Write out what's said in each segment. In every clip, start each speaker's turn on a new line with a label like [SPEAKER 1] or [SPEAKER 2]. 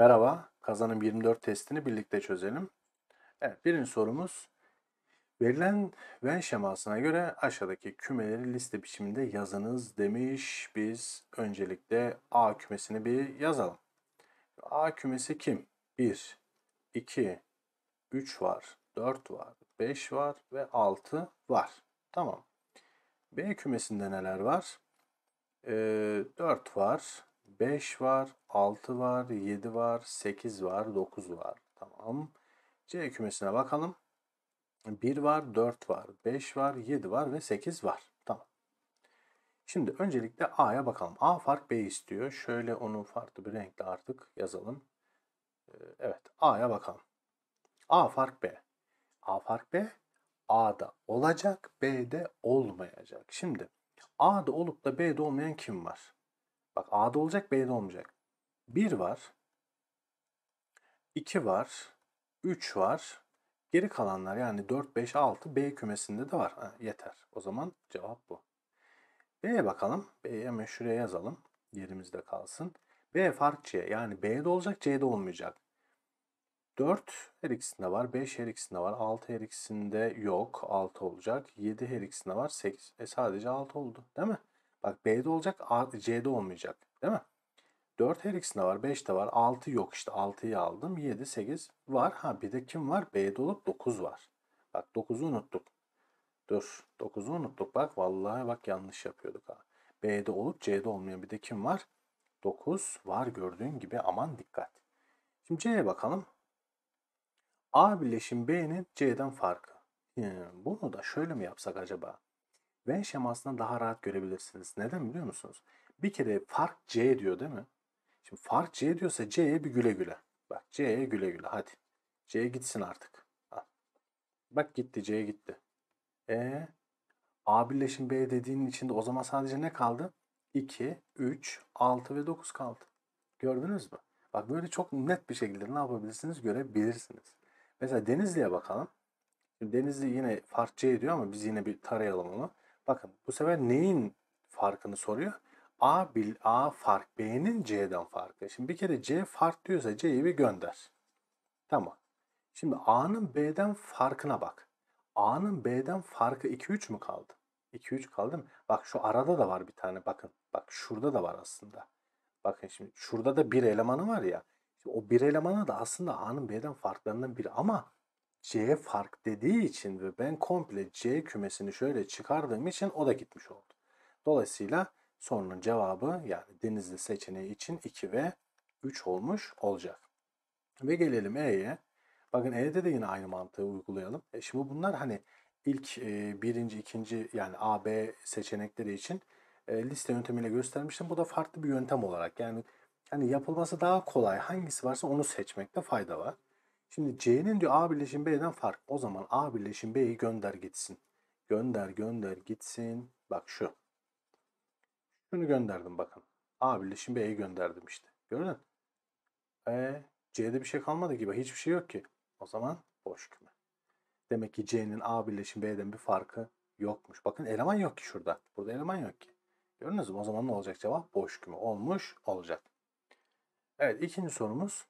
[SPEAKER 1] Merhaba, kazanın 24 testini birlikte çözelim. Evet, birinci sorumuz. Verilen Venn şemasına göre aşağıdaki kümeleri liste biçiminde yazınız demiş. Biz öncelikle A kümesini bir yazalım. A kümesi kim? 1, 2, 3 var, 4 var, 5 var ve 6 var. Tamam. B kümesinde neler var? Ee, 4 var, 5 var, 6 var, 7 var, 8 var, 9 var. Tamam. C kümesine bakalım. 1 var, 4 var, 5 var, 7 var ve 8 var. Tamam. Şimdi öncelikle A'ya bakalım. A fark B istiyor. Şöyle onu farklı bir renkle artık yazalım. Ee, evet A'ya bakalım. A fark B. A fark B. A'da olacak, B'de olmayacak. Şimdi A'da olup da B'de olmayan kim var? Bak A'da olacak B'de olmayacak. 1 var. 2 var. 3 var. Geri kalanlar yani 4, 5, 6 B kümesinde de var. Ha, yeter. O zaman cevap bu. B'ye bakalım. B'ye hemen şuraya yazalım. Yerimizde kalsın. B fark C. Yani B'de olacak C'de olmayacak. 4 her ikisinde var. 5 her ikisinde var. 6 her ikisinde yok. 6 olacak. 7 her ikisinde var. 8. E sadece 6 oldu. Değil mi? Bak B'de olacak, C'de olmayacak. Değil mi? 4 her ikisinde var. 5 de var. 6 yok işte. 6'yı aldım. 7, 8 var. Ha bir de kim var? B'de olup 9 var. Bak 9'u unuttuk. Dur. 9'u unuttuk. Bak vallahi bak yanlış yapıyorduk ha. B'de olup C'de olmayan bir de kim var? 9 var gördüğün gibi aman dikkat. Şimdi C'ye bakalım. A birleşim B'nin C'den farkı. Hmm, bunu da şöyle mi yapsak acaba? Venn şemasını daha rahat görebilirsiniz. Neden biliyor musunuz? Bir kere fark C diyor değil mi? Şimdi fark C diyorsa C'ye bir güle güle. Bak C'ye güle güle hadi. C'ye gitsin artık. Al. Bak gitti C'ye gitti. E A birleşim B dediğinin içinde o zaman sadece ne kaldı? 2, 3, 6 ve 9 kaldı. Gördünüz mü? Bak böyle çok net bir şekilde ne yapabilirsiniz görebilirsiniz. Mesela Denizli'ye bakalım. Denizli yine fark C diyor ama biz yine bir tarayalım onu. Bakın bu sefer neyin farkını soruyor? A bil A fark B'nin C'den farkı. Şimdi bir kere C fark diyorsa C'yi bir gönder. Tamam. Şimdi A'nın B'den farkına bak. A'nın B'den farkı 2-3 mü kaldı? 2-3 kaldı mı? Bak şu arada da var bir tane bakın. Bak şurada da var aslında. Bakın şimdi şurada da bir elemanı var ya. Şimdi o bir elemanı da aslında A'nın B'den farklarından biri ama C fark dediği için ve ben komple C kümesini şöyle çıkardığım için o da gitmiş oldu. Dolayısıyla sorunun cevabı yani denizli seçeneği için 2 ve 3 olmuş olacak. Ve gelelim E'ye. Bakın E'de de yine aynı mantığı uygulayalım. E şimdi bunlar hani ilk e, birinci, ikinci yani A, B seçenekleri için e, liste yöntemiyle göstermiştim. Bu da farklı bir yöntem olarak yani yani yapılması daha kolay. Hangisi varsa onu seçmekte fayda var. Şimdi C'nin diyor A birleşim B'den fark. O zaman A birleşim B'yi gönder gitsin. Gönder gönder gitsin. Bak şu. Şunu gönderdim bakın. A birleşim B'yi gönderdim işte. Gördün? E, C'de bir şey kalmadı gibi. Hiçbir şey yok ki. O zaman boş küme. Demek ki C'nin A birleşim B'den bir farkı yokmuş. Bakın eleman yok ki şurada. Burada eleman yok ki. Gördünüz mü? O zaman ne olacak cevap? Boş küme olmuş olacak. Evet ikinci sorumuz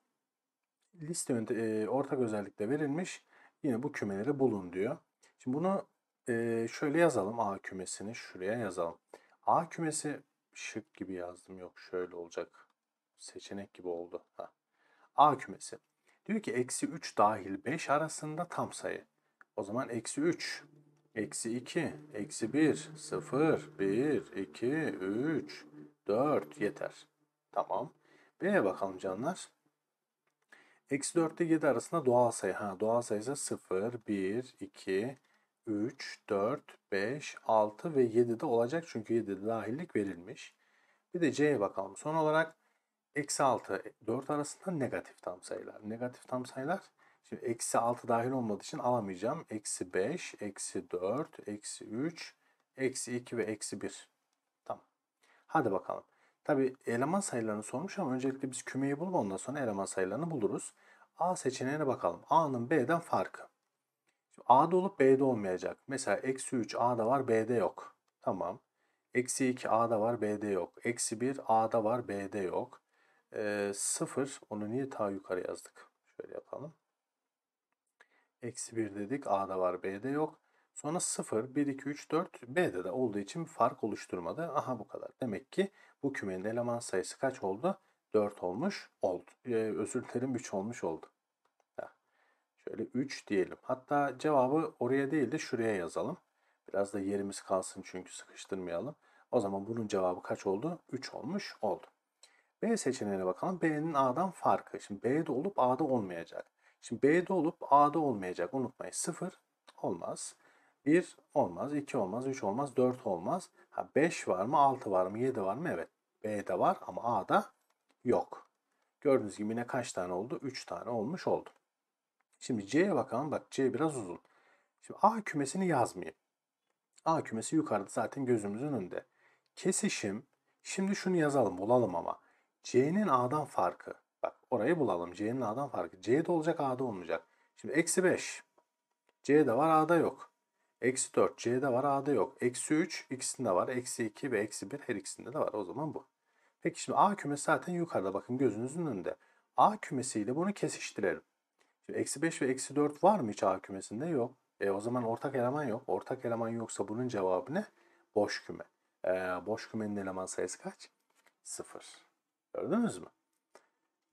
[SPEAKER 1] liste e, ortak özellikle verilmiş. Yine bu kümeleri bulun diyor. Şimdi bunu e, şöyle yazalım. A kümesini şuraya yazalım. A kümesi şık gibi yazdım. Yok şöyle olacak. Seçenek gibi oldu. Ha. A kümesi. Diyor ki eksi 3 dahil 5 arasında tam sayı. O zaman eksi 3, eksi 2, eksi 1, 0, 1, 2, 3, 4 yeter. Tamam. B'ye bakalım canlar. Eksi 4 ile 7 arasında doğal sayı. Ha, doğal sayı ise 0, 1, 2, 3, 4, 5, 6 ve 7 de olacak. Çünkü 7 de dahillik verilmiş. Bir de C'ye bakalım. Son olarak eksi 6, 4 e, arasında negatif tam sayılar. Negatif tam sayılar Şimdi eksi 6 dahil olmadığı için alamayacağım. Eksi 5, eksi 4, eksi 3, eksi 2 ve eksi 1. Tamam. Hadi bakalım. Tabi eleman sayılarını sormuş ama öncelikle biz kümeyi bulma ondan sonra eleman sayılarını buluruz. A seçeneğine bakalım. A'nın B'den farkı. Şimdi A'da olup B'de olmayacak. Mesela eksi 3 A'da var B'de yok. Tamam. Eksi 2 A'da var B'de yok. Eksi 1 A'da var B'de yok. E, ee, 0 onu niye ta yukarı yazdık? Şöyle yapalım. Eksi 1 dedik A'da var B'de yok. Sonra 0, 1, 2, 3, 4 B'de de olduğu için fark oluşturmadı. Aha bu kadar. Demek ki bu kümenin eleman sayısı kaç oldu? 4 olmuş oldu. Ee, özür dilerim 3 olmuş oldu. Şöyle 3 diyelim. Hatta cevabı oraya değil de şuraya yazalım. Biraz da yerimiz kalsın çünkü sıkıştırmayalım. O zaman bunun cevabı kaç oldu? 3 olmuş oldu. B seçeneğine bakalım. B'nin A'dan farkı. Şimdi B'de olup A'da olmayacak. Şimdi B'de olup A'da olmayacak. Unutmayın. 0 olmaz. 1 olmaz, 2 olmaz, 3 olmaz, 4 olmaz. Ha 5 var mı, 6 var mı, 7 var mı? Evet. B'de var ama A'da yok. Gördüğünüz gibi yine kaç tane oldu? 3 tane olmuş oldu. Şimdi C'ye bakalım. Bak C biraz uzun. Şimdi A kümesini yazmayayım. A kümesi yukarıda zaten gözümüzün önünde. Kesişim. Şimdi şunu yazalım bulalım ama. C'nin A'dan farkı. Bak orayı bulalım. C'nin A'dan farkı. C'de olacak A'da olmayacak. Şimdi eksi 5. C'de var A'da yok. Eksi 4 C'de var A'da yok. Eksi 3 ikisinde var. Eksi 2 ve eksi 1 her ikisinde de var. O zaman bu. Peki şimdi A kümesi zaten yukarıda bakın gözünüzün önünde. A kümesiyle bunu kesiştirelim. Şimdi eksi 5 ve eksi 4 var mı hiç A kümesinde? Yok. E o zaman ortak eleman yok. Ortak eleman yoksa bunun cevabı ne? Boş küme. E, boş kümenin eleman sayısı kaç? 0. Gördünüz mü?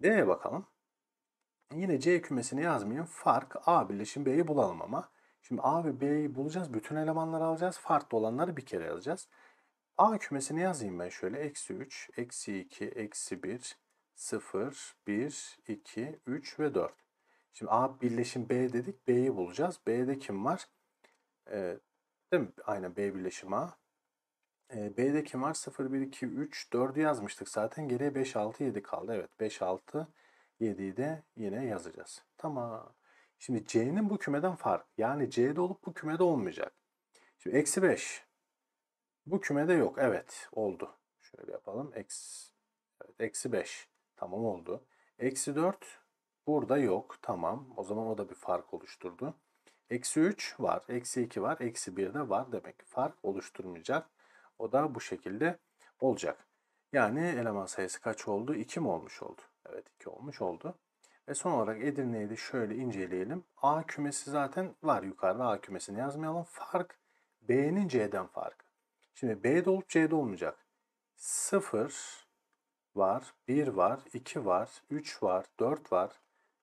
[SPEAKER 1] D'ye bakalım. Yine C kümesini yazmayayım. Fark A birleşim B'yi bulalım ama. Şimdi A ve B'yi bulacağız. Bütün elemanları alacağız. Farklı olanları bir kere yazacağız. A kümesini yazayım ben şöyle. Eksi 3, eksi 2, eksi 1, 0, 1, 2, 3 ve 4. Şimdi A birleşim B dedik. B'yi bulacağız. B'de kim var? Ee, değil mi? Aynen B birleşim A. Ee, B'de kim var? 0, 1, 2, 3, 4'ü yazmıştık zaten. Geriye 5, 6, 7 kaldı. Evet 5, 6, 7'yi de yine yazacağız. Tamam. Şimdi C'nin bu kümeden fark. Yani C'de olup bu kümede olmayacak. Şimdi eksi 5. Bu kümede yok. Evet oldu. Şöyle yapalım. Eksi, evet, 5. Tamam oldu. Eksi 4 burada yok. Tamam. O zaman o da bir fark oluşturdu. Eksi 3 var. Eksi 2 var. Eksi 1 de var. Demek ki fark oluşturmayacak. O da bu şekilde olacak. Yani eleman sayısı kaç oldu? 2 mi olmuş oldu? Evet 2 olmuş oldu. Ve son olarak Edirne'yi de şöyle inceleyelim. A kümesi zaten var yukarıda. A kümesini yazmayalım. Fark B'nin C'den farkı. Şimdi B'de olup C'de olmayacak. 0 var, 1 var, 2 var, 3 var, 4 var.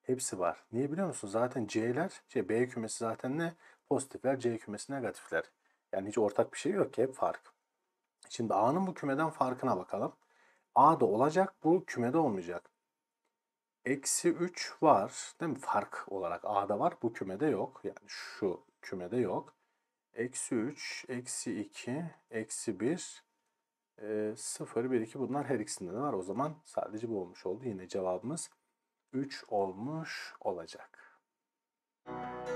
[SPEAKER 1] Hepsi var. Niye biliyor musun? Zaten C'ler, şey B kümesi zaten ne? Pozitifler, C kümesi negatifler. Yani hiç ortak bir şey yok ki hep fark. Şimdi A'nın bu kümeden farkına bakalım. A'da olacak, bu kümede olmayacak. Eksi 3 var değil mi? Fark olarak A'da var. Bu kümede yok. Yani şu kümede yok. Eksi 3, eksi 2, eksi 1, e, 0, 1, 2 bunlar her ikisinde de var. O zaman sadece bu olmuş oldu. Yine cevabımız 3 olmuş olacak. Müzik